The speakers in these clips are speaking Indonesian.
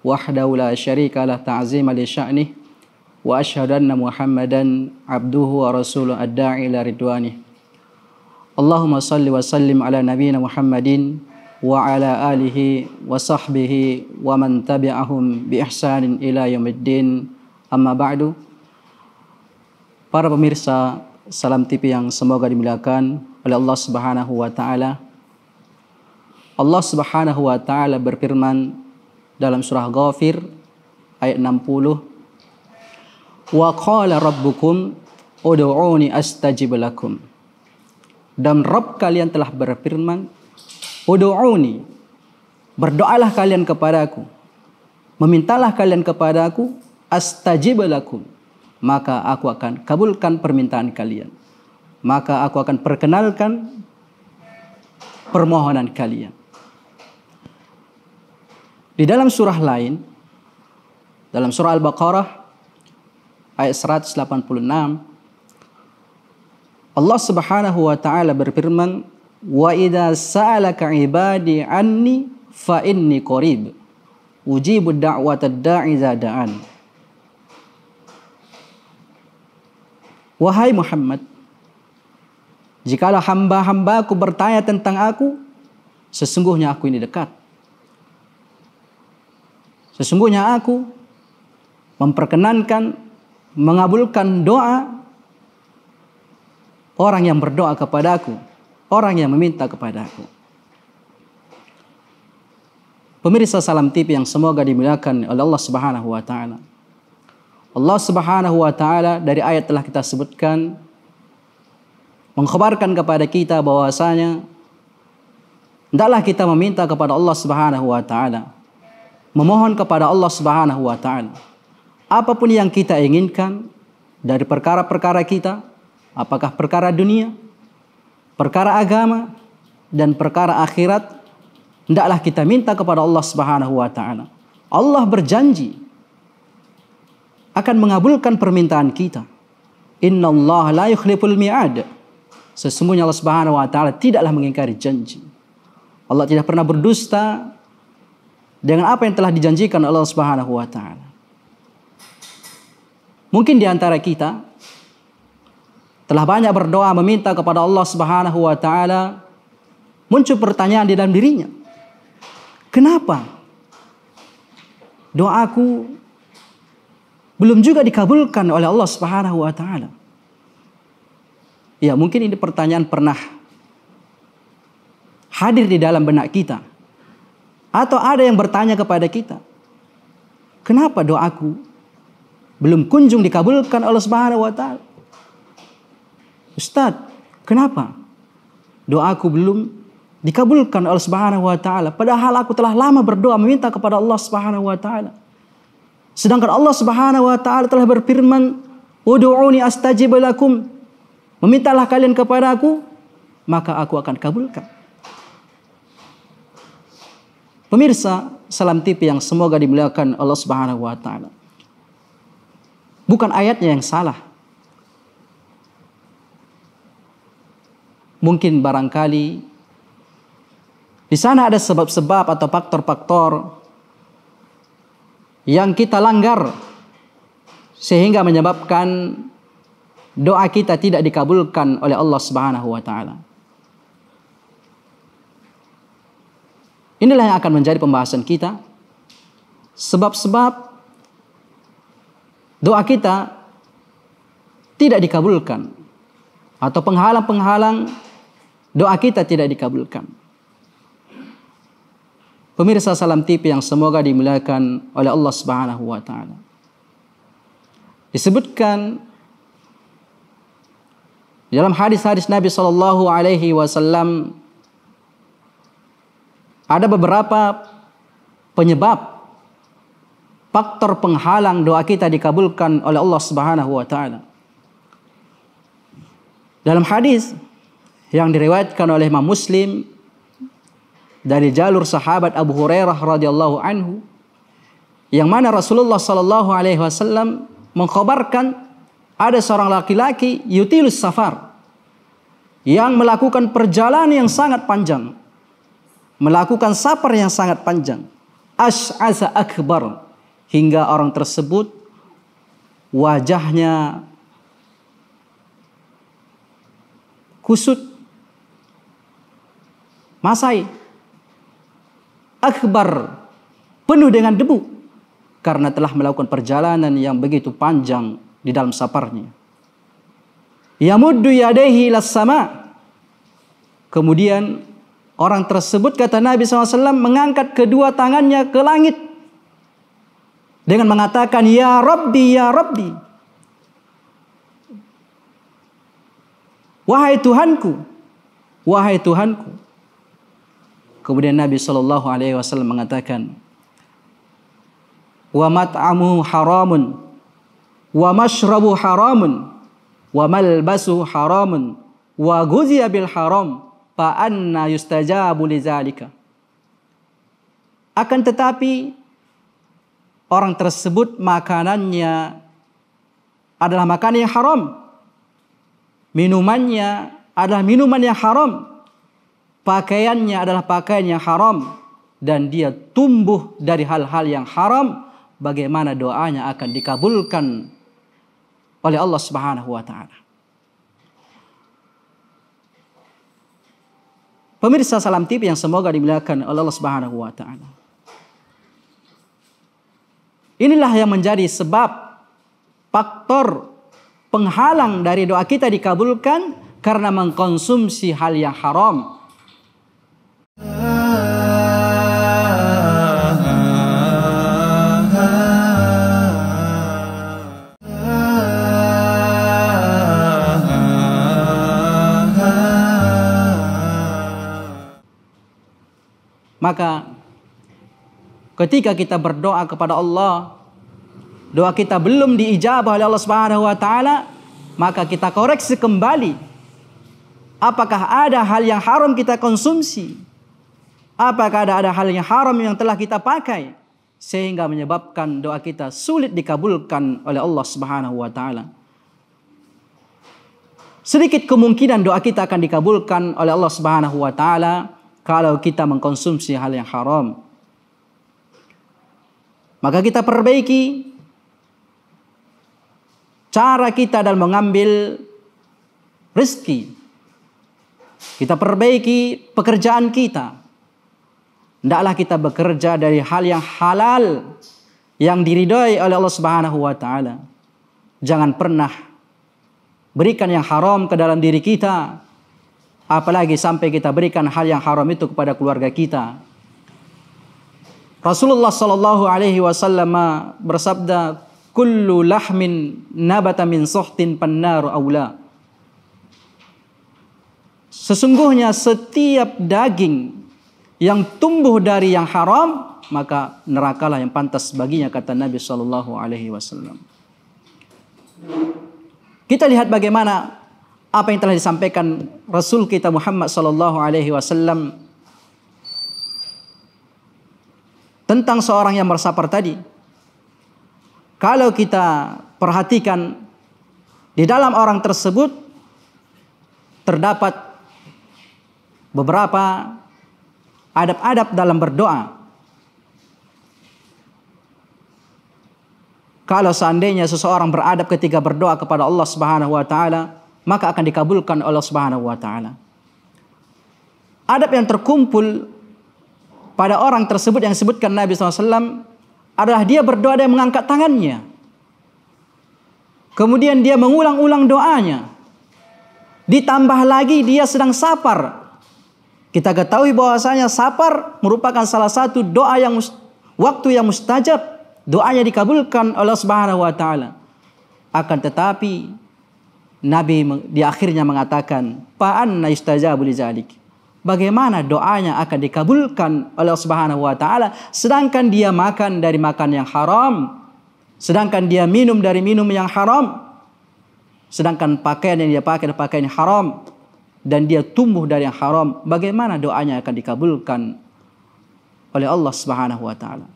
wahdahu la syarika lah ta'zima wa asyhadu muhammadan abduhu wa rasuluh adda'i Allahumma salli wa sallim ala nabiyyina muhammadin wa ala alihi wa sahbihi wa man tabi'ahum bi ihsanin ila yaumiddin Para pemirsa Salam TV yang semoga dimuliakan oleh Allah Subhanahu wa taala Allah Subhanahu wa taala berfirman dalam surah Ghafir ayat 60 wa qala rabbukum ud'uni astajib lakum dan Rabb kalian telah berfirman ud'uni berdoalah kalian kepada aku memintalah kalian kepada aku astajib lakum maka aku akan kabulkan permintaan kalian maka aku akan perkenalkan permohonan kalian di dalam surah lain, dalam surah Al-Baqarah ayat 186 Allah Subhanahu wa taala berfirman, "Wa idza sa'alaka 'ibadi 'anni fa inni qarib." Ujibu da'wata da'i da'an. Wahai Muhammad, jikalau hamba-hambaku bertanya tentang aku, sesungguhnya aku ini dekat. Sesungguhnya aku memperkenankan mengabulkan doa orang yang berdoa kepada aku, orang yang meminta kepada aku. Pemirsa Salam TV yang semoga dimuliakan oleh Allah Subhanahu wa taala. Allah Subhanahu wa taala dari ayat telah kita sebutkan mengkhabarkan kepada kita bahwasanya hendaklah kita meminta kepada Allah Subhanahu wa taala memohon kepada Allah Subhanahu wa taala. Apapun yang kita inginkan dari perkara-perkara kita, apakah perkara dunia, perkara agama dan perkara akhirat, hendaklah kita minta kepada Allah Subhanahu wa taala. Allah berjanji akan mengabulkan permintaan kita. Inna Allah la yukhliful mi'ad. Sesungguhnya Allah Subhanahu wa taala tidaklah mengingkari janji. Allah tidak pernah berdusta dengan apa yang telah dijanjikan Allah Subhanahu wa taala. Mungkin di antara kita telah banyak berdoa meminta kepada Allah Subhanahu wa taala muncul pertanyaan di dalam dirinya. Kenapa doaku belum juga dikabulkan oleh Allah Subhanahu wa taala? Ya, mungkin ini pertanyaan pernah hadir di dalam benak kita atau ada yang bertanya kepada kita, kenapa doaku belum kunjung dikabulkan oleh Subhanahu wa taala? Ustaz, kenapa doaku belum dikabulkan oleh Subhanahu wa taala padahal aku telah lama berdoa meminta kepada Allah Subhanahu wa taala? Sedangkan Allah Subhanahu wa taala telah berfirman, "Ud'uni astajib lakum." Memintalah kalian kepada aku, maka aku akan kabulkan. Pemirsa Salam tipe yang semoga dimuliakan Allah Subhanahu wa taala. Bukan ayatnya yang salah. Mungkin barangkali di sana ada sebab-sebab atau faktor-faktor yang kita langgar sehingga menyebabkan doa kita tidak dikabulkan oleh Allah Subhanahu wa taala. Inilah yang akan menjadi pembahasan kita. Sebab-sebab doa kita tidak dikabulkan atau penghalang-penghalang doa kita tidak dikabulkan. Pemirsa Salam TV yang semoga dimuliakan oleh Allah Subhanahu wa taala. Disebutkan dalam hadis-hadis Nabi Shallallahu alaihi wasallam ada beberapa penyebab faktor penghalang doa kita dikabulkan oleh Allah Subhanahu wa taala. Dalam hadis yang diriwayatkan oleh Imam Muslim dari jalur sahabat Abu Hurairah radhiyallahu anhu yang mana Rasulullah sallallahu alaihi wasallam mengkhabarkan ada seorang laki-laki yutilus safar yang melakukan perjalanan yang sangat panjang melakukan safar yang sangat panjang. Ash'aza akbar hingga orang tersebut wajahnya kusut masai akbar penuh dengan debu karena telah melakukan perjalanan yang begitu panjang di dalam saparnya yamuddu yadaihi sama kemudian Orang tersebut kata Nabi SAW mengangkat kedua tangannya ke langit. Dengan mengatakan, Ya Rabbi, Ya Rabbi. Wahai Tuhanku, Wahai Tuhanku. Kemudian Nabi Shallallahu Alaihi Wasallam mengatakan, wa mat'amu haramun wa mashrabu haramun wa malbasu haramun wa guziya bil haram fa anna yustajabu lidzalika akan tetapi orang tersebut makanannya adalah makanan yang haram minumannya adalah minuman yang haram pakaiannya adalah pakaian yang haram dan dia tumbuh dari hal-hal yang haram bagaimana doanya akan dikabulkan oleh Allah Subhanahu wa taala Pemirsa Salam TV yang semoga dimuliakan oleh Allah Subhanahu wa taala. Inilah yang menjadi sebab faktor penghalang dari doa kita dikabulkan karena mengkonsumsi hal yang haram Maka ketika kita berdoa kepada Allah, doa kita belum diijabah oleh Allah Subhanahu wa taala, maka kita koreksi kembali apakah ada hal yang haram kita konsumsi? Apakah ada ada hal yang haram yang telah kita pakai sehingga menyebabkan doa kita sulit dikabulkan oleh Allah Subhanahu wa taala? Sedikit kemungkinan doa kita akan dikabulkan oleh Allah Subhanahu wa taala kalau kita mengkonsumsi hal yang haram. Maka kita perbaiki cara kita dalam mengambil rezeki. Kita perbaiki pekerjaan kita. Hendaklah kita bekerja dari hal yang halal yang diridhai oleh Allah Subhanahu wa taala. Jangan pernah berikan yang haram ke dalam diri kita apalagi sampai kita berikan hal yang haram itu kepada keluarga kita. Rasulullah sallallahu alaihi wasallam bersabda, "Kullu lahmin nabata min suhtin pannaru aula." Sesungguhnya setiap daging yang tumbuh dari yang haram, maka nerakalah yang pantas baginya kata Nabi sallallahu alaihi wasallam. Kita lihat bagaimana apa yang telah disampaikan Rasul kita Muhammad sallallahu alaihi wasallam tentang seorang yang bersabar tadi. Kalau kita perhatikan di dalam orang tersebut terdapat beberapa adab-adab dalam berdoa. Kalau seandainya seseorang beradab ketika berdoa kepada Allah Subhanahu wa taala, maka akan dikabulkan Allah Subhanahu wa taala. Adab yang terkumpul pada orang tersebut yang disebutkan Nabi SAW adalah dia berdoa dan mengangkat tangannya. Kemudian dia mengulang-ulang doanya. Ditambah lagi dia sedang sapar. Kita ketahui bahwasanya sapar merupakan salah satu doa yang waktu yang mustajab. Doanya dikabulkan oleh Subhanahu wa taala. Akan tetapi Nabi di akhirnya mengatakan, "Pa'an yustajabu lidzalik?" Bagaimana doanya akan dikabulkan oleh Allah Subhanahu wa taala sedangkan dia makan dari makan yang haram, sedangkan dia minum dari minum yang haram, sedangkan pakaian yang dia pakai dari pakaian yang haram dan dia tumbuh dari yang haram, bagaimana doanya akan dikabulkan oleh Allah Subhanahu wa taala?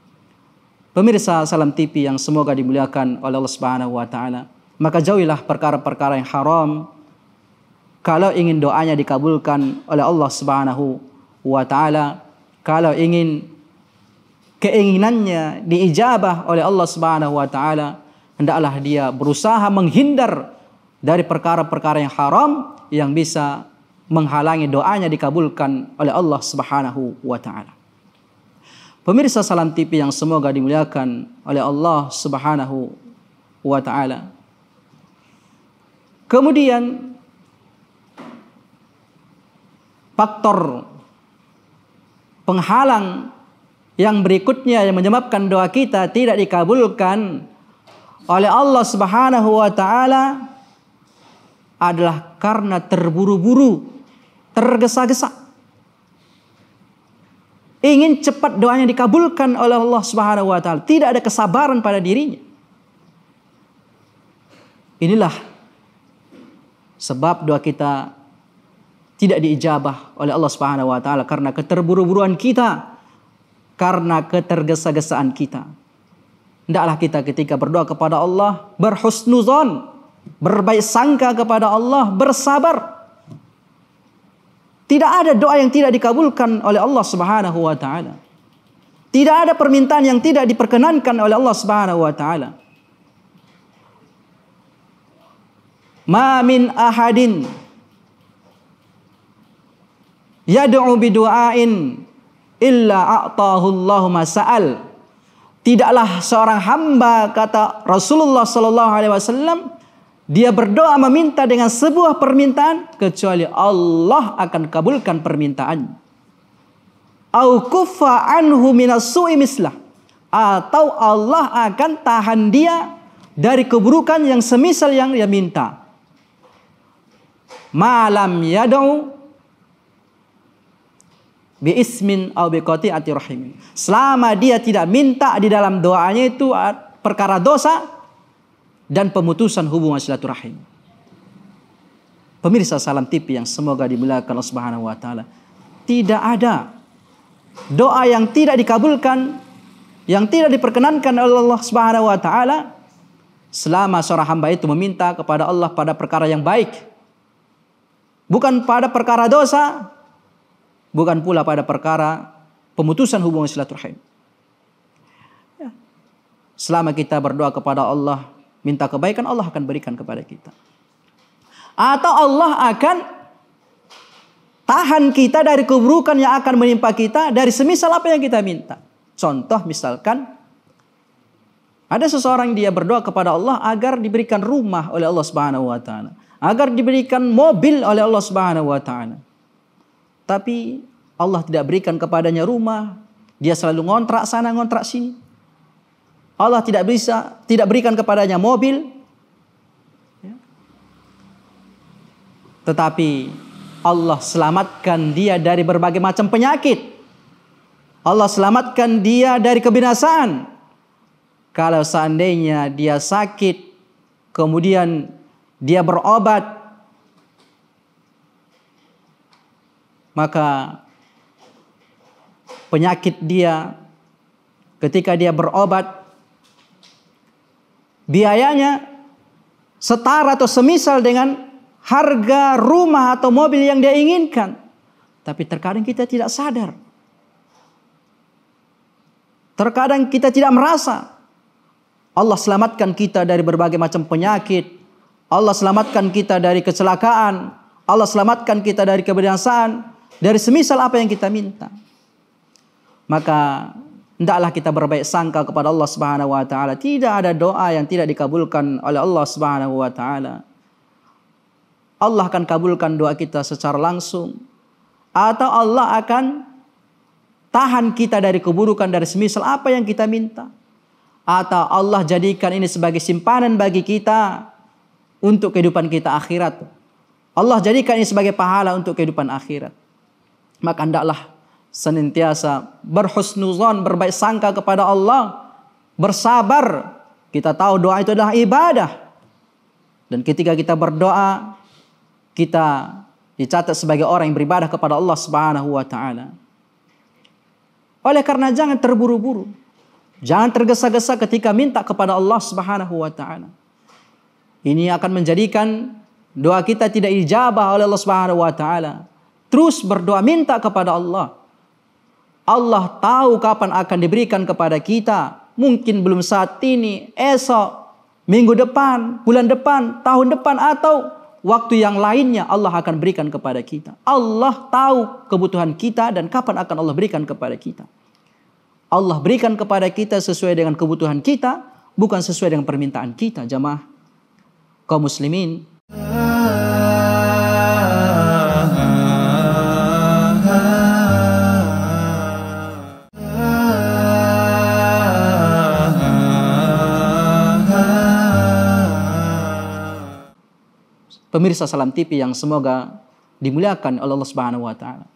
Pemirsa Salam TV yang semoga dimuliakan oleh Allah Subhanahu wa taala. Maka jauhilah perkara-perkara yang haram kalau ingin doanya dikabulkan oleh Allah Subhanahu wa taala, kalau ingin keinginannya diijabah oleh Allah Subhanahu wa taala, hendaklah dia berusaha menghindar dari perkara-perkara yang haram yang bisa menghalangi doanya dikabulkan oleh Allah Subhanahu wa taala. Pemirsa Salam TV yang semoga dimuliakan oleh Allah Subhanahu wa taala. Kemudian faktor penghalang yang berikutnya yang menyebabkan doa kita tidak dikabulkan oleh Allah Subhanahu wa taala adalah karena terburu-buru, tergesa-gesa. Ingin cepat doanya dikabulkan oleh Allah Subhanahu wa taala, tidak ada kesabaran pada dirinya. Inilah sebab doa kita tidak diijabah oleh Allah Subhanahu wa taala karena keterburu-buruan kita, karena ketergesa-gesaan kita. Hendaklah kita ketika berdoa kepada Allah berhusnuzon, berbaik sangka kepada Allah, bersabar. Tidak ada doa yang tidak dikabulkan oleh Allah Subhanahu wa taala. Tidak ada permintaan yang tidak diperkenankan oleh Allah Subhanahu wa taala. Ma min ahadin yad'u bidu'ain illa a'tahu Allah masa'al. Tidaklah seorang hamba kata Rasulullah sallallahu alaihi wasallam dia berdoa meminta dengan sebuah permintaan kecuali Allah akan kabulkan permintaan. Au kuffa anhu minas su'i mislah. Atau Allah akan tahan dia dari keburukan yang semisal yang dia minta malam yadau bi ismin au bi qati'ati rahim. Selama dia tidak minta di dalam doanya itu ah, perkara dosa dan pemutusan hubungan silaturahim. Pemirsa Salam tipi yang semoga dimuliakan Allah Subhanahu wa taala. Tidak ada doa yang tidak dikabulkan, yang tidak diperkenankan oleh Allah Subhanahu wa taala selama seorang hamba itu meminta kepada Allah pada perkara yang baik bukan pada perkara dosa, bukan pula pada perkara pemutusan hubungan silaturahim. Ya. Selama kita berdoa kepada Allah, minta kebaikan Allah akan berikan kepada kita. Atau Allah akan tahan kita dari keburukan yang akan menimpa kita dari semisal apa yang kita minta. Contoh misalkan ada seseorang dia berdoa kepada Allah agar diberikan rumah oleh Allah Subhanahu wa taala agar diberikan mobil oleh Allah Subhanahu wa taala. Tapi Allah tidak berikan kepadanya rumah, dia selalu ngontrak sana ngontrak sini. Allah tidak bisa tidak berikan kepadanya mobil. Ya. Tetapi Allah selamatkan dia dari berbagai macam penyakit. Allah selamatkan dia dari kebinasaan. Kalau seandainya dia sakit, kemudian dia berobat maka penyakit dia ketika dia berobat biayanya setara atau semisal dengan harga rumah atau mobil yang dia inginkan tapi terkadang kita tidak sadar terkadang kita tidak merasa Allah selamatkan kita dari berbagai macam penyakit Allah selamatkan kita dari kecelakaan. Allah selamatkan kita dari kebinasaan. Dari semisal apa yang kita minta. Maka hendaklah kita berbaik sangka kepada Allah Subhanahu wa taala. Tidak ada doa yang tidak dikabulkan oleh Allah Subhanahu wa taala. Allah akan kabulkan doa kita secara langsung atau Allah akan tahan kita dari keburukan dari semisal apa yang kita minta atau Allah jadikan ini sebagai simpanan bagi kita untuk kehidupan kita akhirat. Allah jadikan ini sebagai pahala untuk kehidupan akhirat. Maka hendaklah senantiasa berhusnuzon, berbaik sangka kepada Allah, bersabar. Kita tahu doa itu adalah ibadah. Dan ketika kita berdoa, kita dicatat sebagai orang yang beribadah kepada Allah Subhanahu wa taala. Oleh karena jangan terburu-buru. Jangan tergesa-gesa ketika minta kepada Allah Subhanahu wa taala. Ini akan menjadikan doa kita tidak ijabah oleh Allah Subhanahu wa taala. Terus berdoa minta kepada Allah. Allah tahu kapan akan diberikan kepada kita. Mungkin belum saat ini, esok, minggu depan, bulan depan, tahun depan atau waktu yang lainnya Allah akan berikan kepada kita. Allah tahu kebutuhan kita dan kapan akan Allah berikan kepada kita. Allah berikan kepada kita sesuai dengan kebutuhan kita, bukan sesuai dengan permintaan kita, jamaah kaum muslimin pemirsa Salam TV yang semoga dimuliakan oleh Allah Subhanahu wa taala.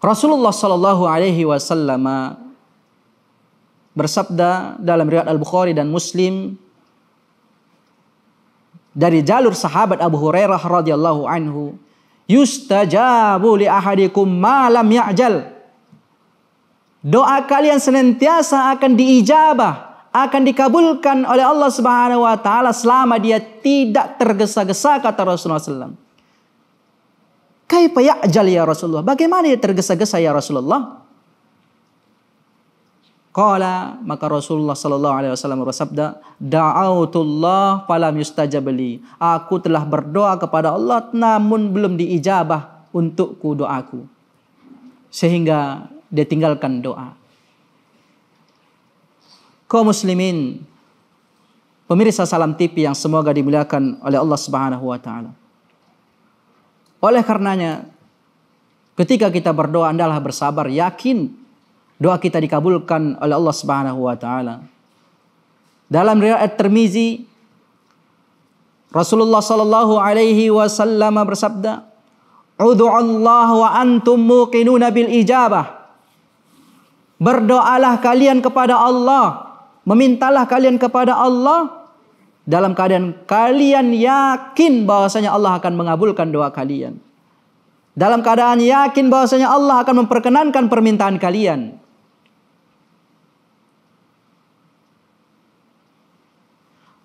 Rasulullah Shallallahu alaihi wasallam bersabda dalam riwayat Al-Bukhari dan Muslim dari jalur sahabat Abu Hurairah radhiyallahu anhu yustajabu li ahadikum ma lam ya'jal doa kalian senantiasa akan diijabah akan dikabulkan oleh Allah Subhanahu wa taala selama dia tidak tergesa-gesa kata Rasulullah sallallahu alaihi wasallam kaifa ya'jal ya Rasulullah bagaimana dia tergesa-gesa ya Rasulullah Qala maka Rasulullah sallallahu alaihi wasallam bersabda, "Da'autullah falam yustajab li." Aku telah berdoa kepada Allah namun belum diijabah untukku doaku. Sehingga dia tinggalkan doa. Kau muslimin, pemirsa Salam TV yang semoga dimuliakan oleh Allah Subhanahu wa taala. Oleh karenanya, ketika kita berdoa, andalah bersabar, yakin doa kita dikabulkan oleh Allah Subhanahu wa taala. Dalam riwayat Tirmizi Rasulullah sallallahu alaihi wasallam bersabda, "Ud'u Allah wa antum muqinuna bil ijabah." Berdoalah kalian kepada Allah, memintalah kalian kepada Allah dalam keadaan kalian yakin bahwasanya Allah akan mengabulkan doa kalian. Dalam keadaan yakin bahwasanya Allah akan memperkenankan permintaan kalian.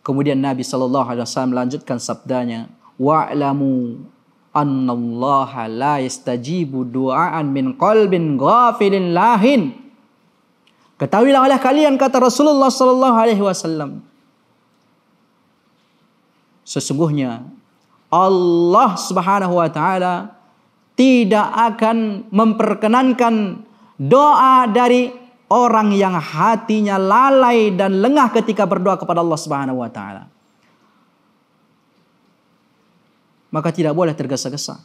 Kemudian Nabi Shallallahu Alaihi Wasallam melanjutkan sabdanya, wa'lamu annallaha la yastajibu du'aan min qalbin ghafilin lahin. Ketahuilah oleh kalian kata Rasulullah sallallahu alaihi wasallam. Sesungguhnya Allah Subhanahu wa taala tidak akan memperkenankan doa dari orang yang hatinya lalai dan lengah ketika berdoa kepada Allah Subhanahu wa taala. Maka tidak boleh tergesa-gesa.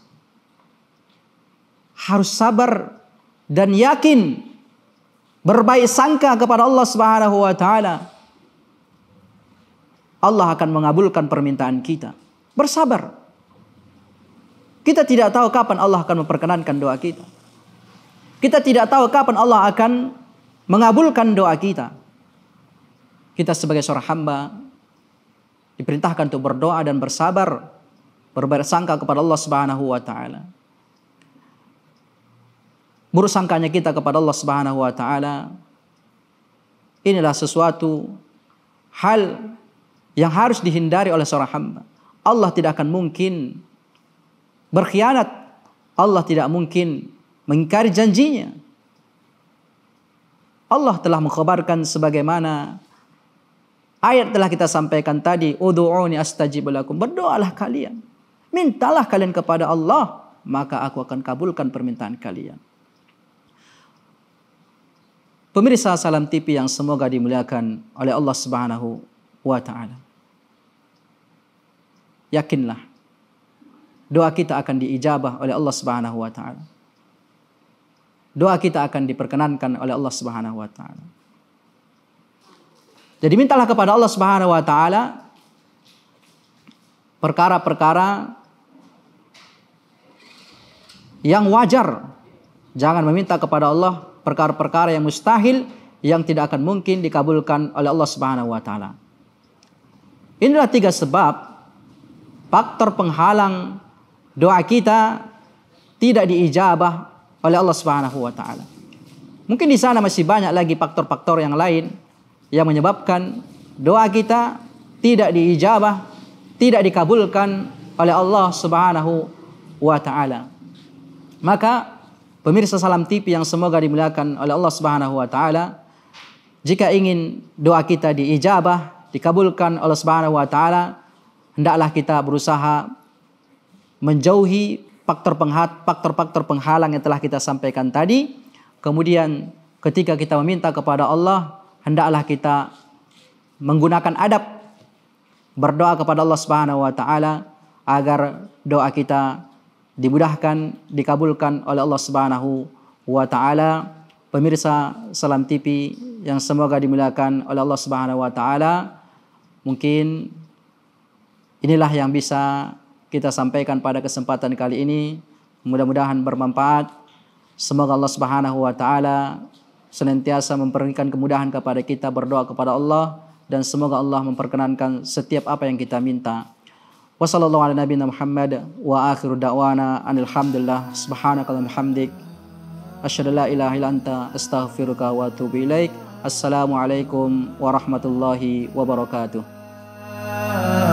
Harus sabar dan yakin berbaik sangka kepada Allah Subhanahu wa taala. Allah akan mengabulkan permintaan kita. Bersabar. Kita tidak tahu kapan Allah akan memperkenankan doa kita. Kita tidak tahu kapan Allah akan mengabulkan doa kita. Kita sebagai seorang hamba diperintahkan untuk berdoa dan bersabar, berbersangka kepada Allah Subhanahu wa taala. Buruk sangkanya kita kepada Allah Subhanahu wa taala inilah sesuatu hal yang harus dihindari oleh seorang hamba. Allah tidak akan mungkin berkhianat. Allah tidak mungkin mengingkari janjinya. Allah telah mengkhabarkan sebagaimana ayat telah kita sampaikan tadi, "Ud'uuni astajib lakum." Berdoalah kalian. Mintalah kalian kepada Allah, maka aku akan kabulkan permintaan kalian. Pemirsa Salam TV yang semoga dimuliakan oleh Allah Subhanahu wa taala. Yakinlah doa kita akan diijabah oleh Allah Subhanahu wa taala doa kita akan diperkenankan oleh Allah Subhanahu wa taala. Jadi mintalah kepada Allah Subhanahu wa taala perkara-perkara yang wajar. Jangan meminta kepada Allah perkara-perkara yang mustahil yang tidak akan mungkin dikabulkan oleh Allah Subhanahu wa taala. Inilah tiga sebab faktor penghalang doa kita tidak diijabah oleh Allah Subhanahu wa taala. Mungkin di sana masih banyak lagi faktor-faktor yang lain yang menyebabkan doa kita tidak diijabah, tidak dikabulkan oleh Allah Subhanahu wa taala. Maka pemirsa Salam TV yang semoga dimuliakan oleh Allah Subhanahu wa taala, jika ingin doa kita diijabah, dikabulkan oleh Subhanahu wa taala, hendaklah kita berusaha menjauhi faktor penghat, faktor-faktor penghalang yang telah kita sampaikan tadi. Kemudian ketika kita meminta kepada Allah, hendaklah kita menggunakan adab berdoa kepada Allah Subhanahu wa taala agar doa kita dimudahkan, dikabulkan oleh Allah Subhanahu wa taala. Pemirsa Salam TV yang semoga dimuliakan oleh Allah Subhanahu wa taala, mungkin inilah yang bisa kita sampaikan pada kesempatan kali ini mudah-mudahan bermanfaat. Semoga Allah Subhanahu wa taala senantiasa memberikan kemudahan kepada kita berdoa kepada Allah dan semoga Allah memperkenankan setiap apa yang kita minta. Wassallallahu ala nabiyina Muhammad wa akhiru da'wana alhamdulillah asyhadu la ilaha illa anta astaghfiruka wa atubu ilaik. warahmatullahi wabarakatuh.